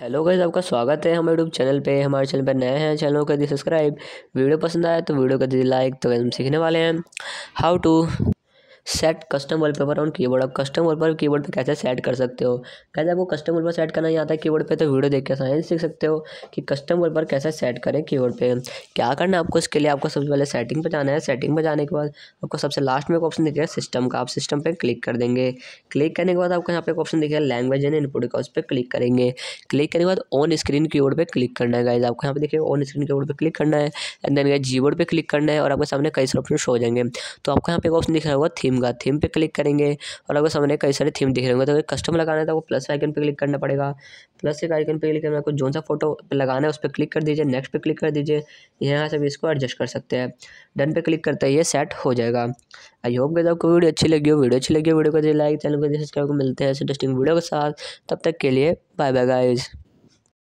hello guys आपका स्वागत है हमारे यूट्यूब चैनल पे हमारे चैनल पे नए हैं चैनल को दी सब्सक्राइब वीडियो पसंद आया तो वीडियो को दी लाइक तो हम सीखने वाले हैं how to set custom wallpaper on keyboard अब कस्टम वॉलपेपर कीबोर्ड पे कैसे सेट कर सकते हो कैसे आपको कस्टम वॉलपेपर सेट करना नहीं आता है कीबोर्ड पे तो वीडियो देख के साइंस सीख सकते हो कि कस्टम वॉलपेपर कैसे सेट करें कीबोर्ड पे क्या करना है आपको इसके लिए आपको सबसे पहले सेटिंग पर जाना है सेटिंग पर जाने के बाद आपको सबसे लास्ट में एक ऑप्शन दिखेगा सिस्टम का आप सिस्टम पर क्लिक कर देंगे क्लिक करने के बाद आपको यहाँ पे एक ऑप्शन दिखेगा लैंग्वेज एंड इनपुट का उस पर क्लिक करेंगे क्लिक करने के बाद ऑन स्क्रीन कीबोर्ड पे क्लिक करना है गाइज आपको यहाँ पे देखिए ऑन स्क्रीन कीबोर्ड पे क्लिक करना है एंड देन गाइज जीबोर्ड पे क्लिक करना है और आपके सामने कई सारे ऑप्शन शो हो जाएंगे तो आपको यहाँ पे एक ऑप्शन दिखाया होगा थीम थीम का थीम पे क्लिक करेंगे और अगर सामने कई सारे थीम दिख रहे होंगे तो अगर कस्टम लगाना है तो वो प्लस आइकन पे क्लिक करना पड़ेगा प्लस एक आइकन पे क्लिक करना आपको जो सा फोटो लगाना है उस पर क्लिक कर दीजिए नेक्स्ट पे क्लिक कर दीजिए यहाँ से भी इसको एडजस्ट कर सकते हैं डन पे क्लिक करते ही ये सेट हो जाएगा आई होप गई आपको वीडियो अच्छी लगी हो वीडियो अच्छी लगी हो वीडियो को लाइक चैनल को सब्सक्राइब को मिलते हैं इंटरेस्टिंग वीडियो के साथ तब तक के लिए बाय बाय गाइज़